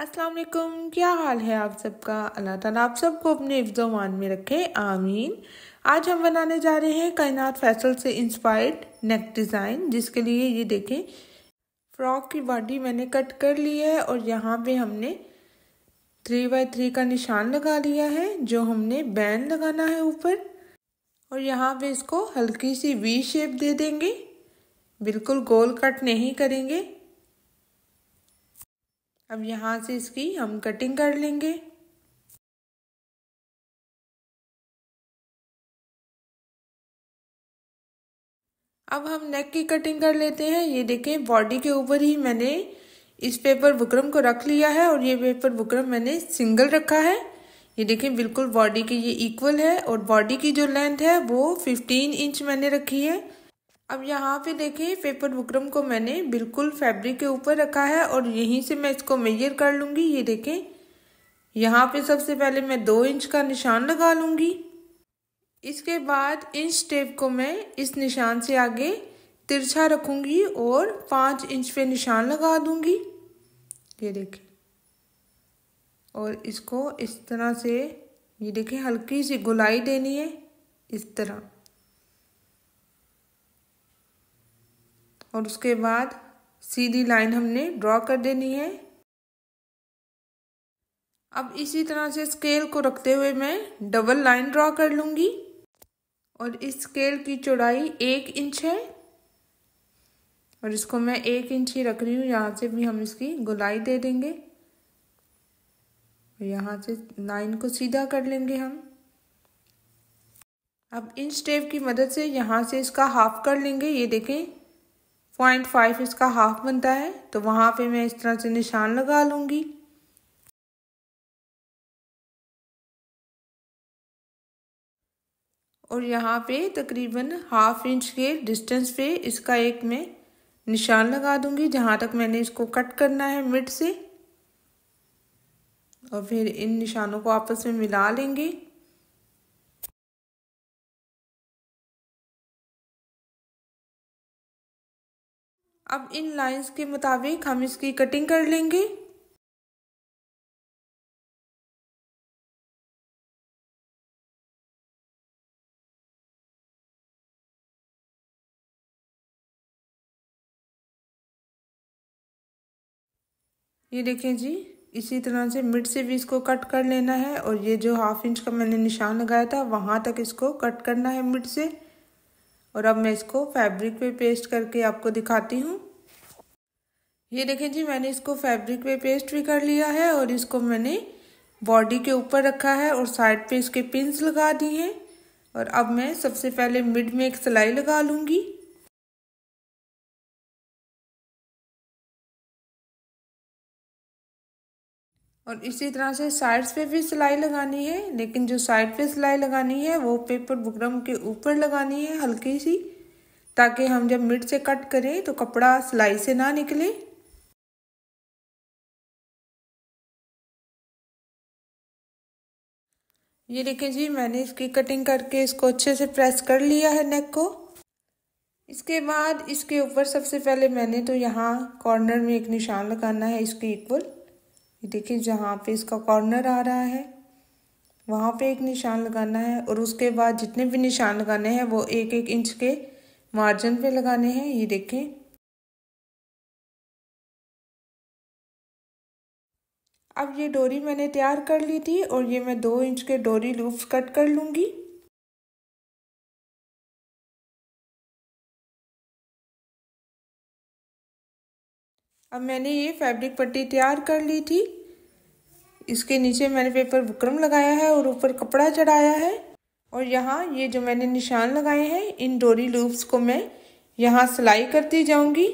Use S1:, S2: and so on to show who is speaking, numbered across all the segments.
S1: अस्सलाम वालेकुम क्या हाल है आप सबका अल्लाह ताला आप सबको अपने हिफ्जोमान में रखे आमीन आज हम बनाने जा रहे हैं कायनात फैसल से इंस्पायर्ड नेक डिज़ाइन जिसके लिए ये देखें फ्रॉक की बॉडी मैंने कट कर ली है और यहाँ पे हमने थ्री बाई थ्री का निशान लगा लिया है जो हमने बैंड लगाना है ऊपर और यहाँ पे इसको हल्की सी वी शेप दे देंगे बिल्कुल गोल कट नहीं करेंगे अब
S2: यहाँ से इसकी हम कटिंग कर लेंगे अब हम नेक की कटिंग कर लेते हैं ये देखें बॉडी के ऊपर ही मैंने इस पेपर बुकरम को रख
S1: लिया है और ये पेपर बुकरम मैंने सिंगल रखा है ये देखें बिल्कुल बॉडी के ये इक्वल है और बॉडी की जो लेंथ है वो फिफ्टीन इंच मैंने रखी है अब यहाँ पे देखें पेपर बुकरम को मैंने बिल्कुल फैब्रिक के ऊपर रखा है और यहीं से मैं इसको मेजर कर लूँगी ये देखें यहाँ पे सबसे पहले मैं दो इंच का निशान लगा लूँगी इसके बाद इंच टेप को मैं इस निशान से आगे तिरछा रखूँगी और पाँच इंच पे निशान लगा दूँगी ये देखें और इसको इस तरह से ये देखें हल्की सी गुलाई देनी है इस तरह और उसके बाद सीधी लाइन हमने ड्रॉ कर देनी है अब इसी तरह से स्केल को रखते हुए मैं डबल लाइन ड्रॉ कर लूंगी और इस स्केल की चौड़ाई एक इंच है और इसको मैं एक इंच ही रख रही हूँ यहाँ से भी हम इसकी गोलाई दे देंगे यहाँ से लाइन को सीधा कर लेंगे हम अब इंच टेप की मदद से यहाँ से इसका हाफ कर लेंगे ये देखें
S2: पॉइंट फाइव इसका हाफ बनता है तो वहाँ पे मैं इस तरह से निशान लगा लूँगी और यहाँ पे तकरीबन हाफ इंच के डिस्टेंस पे इसका
S1: एक मैं निशान लगा दूंगी जहाँ तक मैंने इसको कट करना है मिड से
S2: और फिर इन निशानों को आपस में मिला लेंगे अब इन लाइंस के मुताबिक हम इसकी कटिंग कर लेंगे ये देखें जी इसी तरह से मिड से भी इसको कट कर लेना है और ये जो हाफ इंच का मैंने निशान लगाया
S1: था वहाँ तक इसको कट करना है मिड से और अब मैं इसको फैब्रिक पे पेस्ट करके आपको दिखाती हूँ ये देखें जी मैंने इसको फैब्रिक पे पेस्ट भी कर लिया है और इसको मैंने बॉडी के ऊपर रखा है और साइड पे इसके पिंस लगा
S2: दी हैं और अब मैं सबसे पहले मिड में एक सिलाई लगा लूँगी और इसी तरह से साइड्स पे भी सिलाई लगानी है लेकिन जो साइड पे सिलाई
S1: लगानी है वो पेपर बुकरम के ऊपर लगानी है हल्की सी ताकि हम जब मिड से
S2: कट करें तो कपड़ा सिलाई से ना निकले ये देखें जी मैंने इसकी कटिंग करके इसको अच्छे से प्रेस कर लिया है नेक को इसके बाद
S1: इसके ऊपर सबसे पहले मैंने तो यहाँ कॉर्नर में एक निशान लगाना है इसके इक्वल ये देखिए जहाँ पे इसका कॉर्नर आ रहा है वहाँ पे एक निशान लगाना है
S2: और उसके बाद जितने भी निशान लगाने हैं वो एक एक इंच के मार्जिन पे लगाने हैं ये देखें अब ये डोरी मैंने तैयार कर ली थी और ये मैं दो इंच के डोरी लूप्स कट कर लूँगी अब मैंने ये फैब्रिक पट्टी तैयार कर ली
S1: थी इसके नीचे मैंने पेपर बुकरम लगाया है और ऊपर कपड़ा चढ़ाया है
S2: और यहाँ ये जो मैंने निशान लगाए हैं इन डोरी लूप्स को मैं यहाँ सिलाई करती जाऊँगी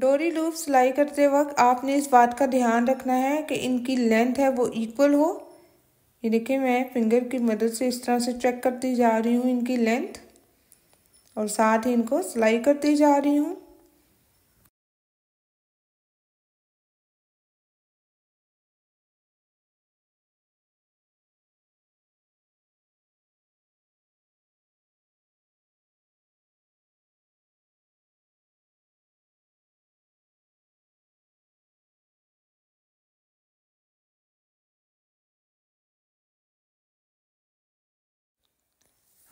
S2: डोरी लूप सिलाई करते वक्त आपने इस बात का ध्यान रखना है कि इनकी लेंथ है वो
S1: इक्वल हो ये देखिए मैं फिंगर की मदद से इस तरह से चेक करती जा रही हूँ इनकी
S2: लेंथ और साथ ही इनको सिलाई करती जा रही हूँ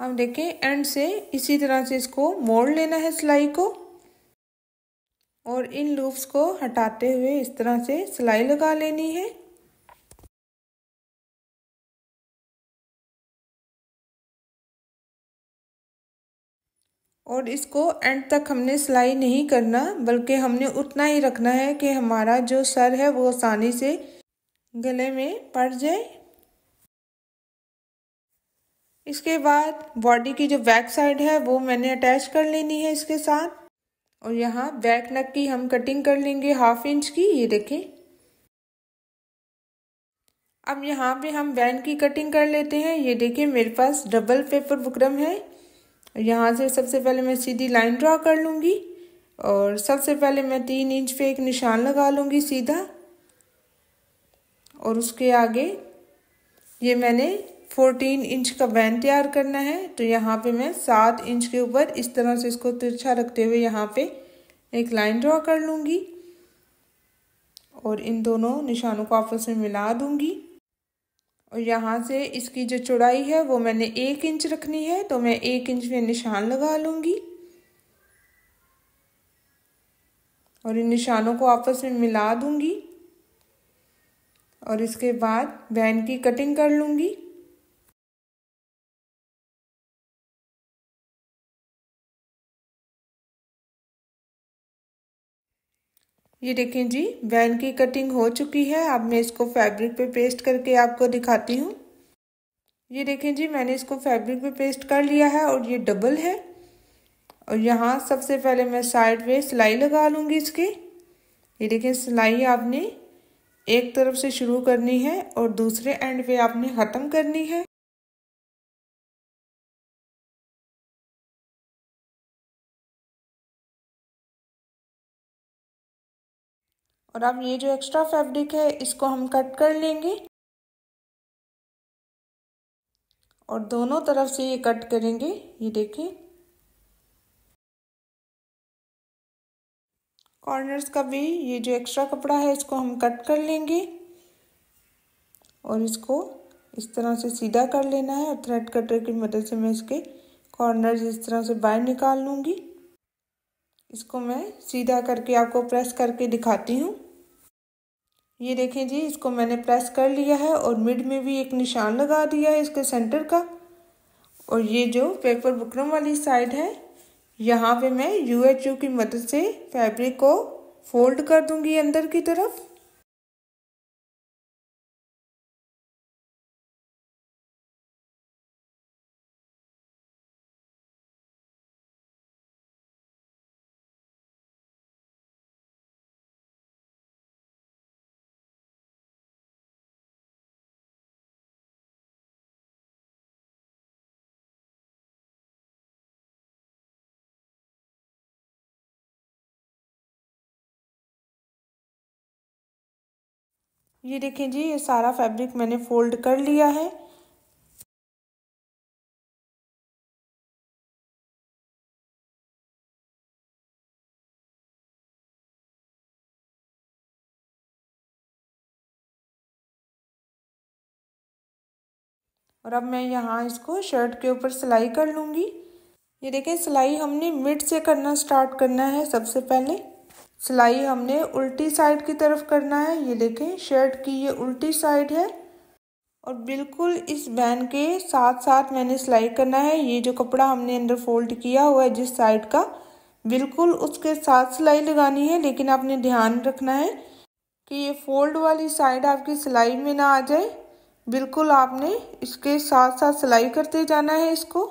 S2: हम देखें एंड से इसी तरह से इसको मोड़ लेना है सिलाई को और इन लूप्स को हटाते हुए इस तरह से सिलाई लगा लेनी है और इसको एंड तक हमने सिलाई नहीं करना बल्कि
S1: हमने उतना ही रखना है कि हमारा जो सर है वो आसानी से गले में पड़ जाए इसके बाद बॉडी की जो बैक साइड है वो मैंने अटैच कर लेनी है इसके साथ और यहाँ बैक नक की हम कटिंग कर लेंगे हाफ इंच की ये देखें अब यहाँ पे हम वैन की कटिंग कर लेते हैं ये देखिए मेरे पास डबल पेपर बुकरम है यहाँ से सबसे पहले मैं सीधी लाइन ड्रा कर लूँगी और सबसे पहले मैं तीन इंच पे एक निशान लगा लूँगी सीधा और उसके आगे ये मैंने फोर्टीन इंच का वैन तैयार करना है तो यहाँ पे मैं सात इंच के ऊपर इस तरह से इसको तिरछा रखते हुए यहाँ पे एक लाइन ड्रॉ कर लूँगी और इन दोनों निशानों को आपस में मिला दूँगी और यहाँ से इसकी जो चौड़ाई है वो मैंने एक इंच रखनी है तो मैं एक इंच में निशान लगा लूँगी और इन निशानों को आपस में मिला दूँगी और इसके
S2: बाद वैन की कटिंग कर लूँगी ये देखें जी वैन की कटिंग हो चुकी है अब मैं इसको फैब्रिक पे पेस्ट
S1: करके आपको दिखाती हूँ ये देखें जी मैंने इसको फैब्रिक पे पेस्ट कर लिया है और ये डबल है और यहाँ सबसे पहले मैं साइड पे सिलाई लगा लूँगी इसकी ये देखें सिलाई आपने एक तरफ से शुरू करनी है
S2: और दूसरे एंड पे आपने ख़त्म करनी है और अब ये जो एक्स्ट्रा फैब्रिक है इसको हम कट कर लेंगे और दोनों तरफ से ये कट करेंगे ये देखें
S1: कॉर्नर्स का भी ये जो एक्स्ट्रा कपड़ा है इसको हम कट कर लेंगे और इसको इस तरह से सीधा कर लेना है और थ्रेड कटर की मदद से मैं इसके कॉर्नर्स इस तरह से बाहर निकाल लूँगी इसको मैं सीधा करके आपको प्रेस करके दिखाती हूँ ये देखें जी इसको मैंने प्रेस कर लिया है और मिड में भी एक निशान लगा दिया है इसके सेंटर का और ये जो पेपर बुकरम वाली साइड है यहाँ पे मैं यू की मदद से फैब्रिक को
S2: फोल्ड कर दूंगी अंदर की तरफ ये देखें जी ये सारा फैब्रिक मैंने फोल्ड कर लिया है और अब मैं यहाँ इसको शर्ट के ऊपर सिलाई कर लूँगी
S1: ये देखें सिलाई हमने मिड से करना स्टार्ट करना है सबसे पहले सिलाई हमने उल्टी साइड की तरफ करना है ये देखें शर्ट की ये उल्टी साइड है और बिल्कुल इस बैन के साथ साथ मैंने सिलाई करना है ये जो कपड़ा हमने अंदर फोल्ड किया हुआ है जिस साइड का बिल्कुल उसके साथ सिलाई लगानी है लेकिन आपने ध्यान रखना है कि ये फोल्ड वाली साइड आपकी सिलाई में ना आ
S2: जाए बिल्कुल आपने इसके साथ साथ सिलाई करते जाना है इसको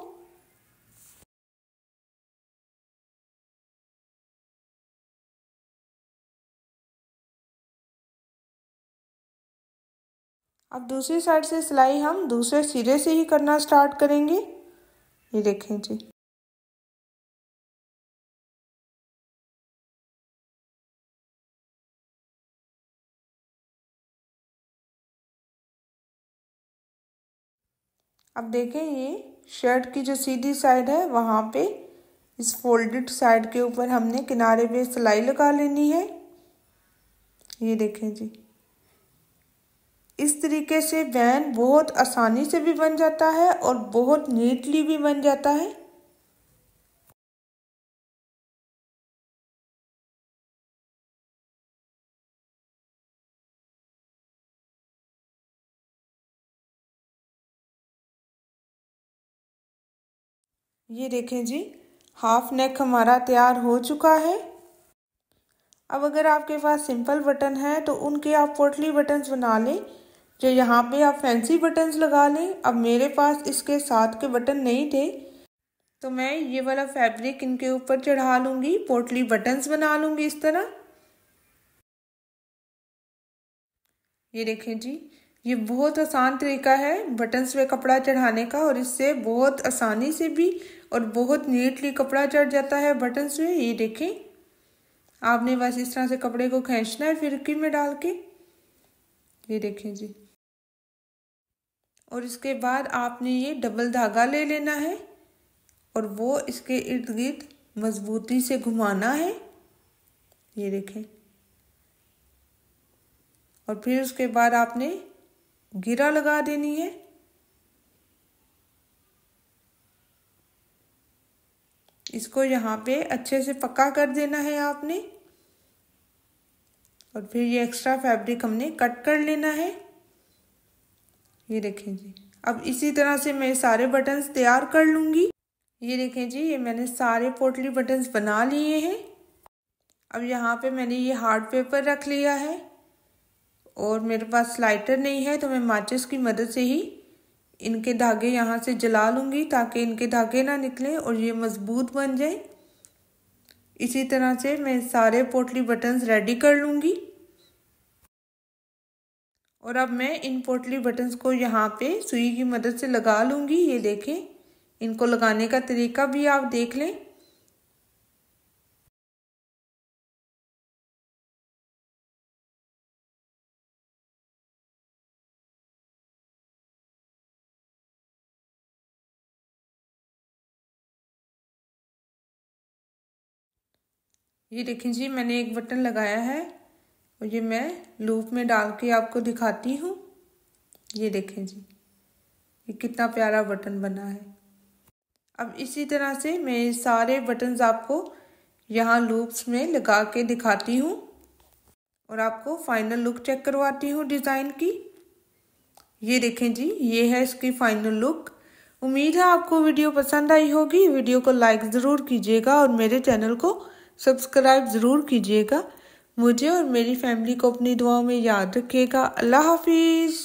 S2: अब दूसरी साइड से सिलाई हम दूसरे सिरे से ही करना स्टार्ट करेंगे ये देखें जी अब देखें ये शर्ट की जो सीधी
S1: साइड है वहाँ पे इस फोल्डेड साइड के ऊपर हमने किनारे पे सिलाई लगा लेनी है ये देखें जी इस तरीके
S2: से वैन बहुत आसानी से भी बन जाता है और बहुत नीटली भी बन जाता है ये देखें जी हाफ नेक हमारा तैयार हो चुका है
S1: अब अगर आपके पास सिंपल बटन है तो उनके आप पोटली बटन्स बना लें जो यहाँ पे आप फैंसी बटन्स लगा लें अब मेरे पास इसके साथ के बटन नहीं थे तो मैं ये वाला फैब्रिक इनके ऊपर चढ़ा लूँगी पोटली बटन्स बना लूँगी इस तरह ये देखें जी ये बहुत आसान तरीका है बटन्स पे कपड़ा चढ़ाने का और इससे बहुत आसानी से भी और बहुत नीटली कपड़ा चढ़ जाता है बटन्स पे ये देखें आपने बस इस तरह से कपड़े को खींचना है फिरकी में डाल के ये देखें जी और इसके बाद आपने ये डबल धागा ले लेना है और वो इसके इर्द गिर्द मज़बूती से घुमाना है ये देखें और फिर उसके बाद आपने गिरा लगा देनी है इसको यहाँ पे अच्छे से पक्का कर देना है आपने और फिर ये एक्स्ट्रा फैब्रिक हमने कट कर लेना है ये देखें जी अब इसी तरह से मैं सारे बटन्स तैयार कर लूँगी ये देखें जी ये मैंने सारे पोटली बटन्स बना लिए हैं अब यहाँ पे मैंने ये हार्ड पेपर रख लिया है और मेरे पास लाइटर नहीं है तो मैं माचिस की मदद से ही इनके धागे यहाँ से जला लूँगी ताकि इनके धागे ना निकलें और ये मज़बूत बन जाए इसी तरह से मैं सारे पोटली बटन्स रेडी कर लूँगी और अब मैं इन पोटली बटन्स को यहाँ पे सुई की मदद से लगा लूँगी ये देखें इनको लगाने का
S2: तरीका भी आप देख लें ये देखें जी मैंने एक
S1: बटन लगाया है और ये मैं लूप में डाल के आपको दिखाती हूँ ये देखें जी ये कितना प्यारा बटन बना है अब इसी तरह से मैं सारे बटन्स आपको यहाँ लूप्स में लगा के दिखाती हूँ और आपको फाइनल लुक चेक करवाती हूँ डिज़ाइन की ये देखें जी ये है इसकी फाइनल लुक उम्मीद है आपको वीडियो पसंद आई होगी वीडियो को लाइक ज़रूर कीजिएगा और मेरे चैनल को सब्सक्राइब ज़रूर कीजिएगा
S2: मुझे और मेरी फैमिली को अपनी दुआओं में याद रखिएगा अल्लाह हाफिज़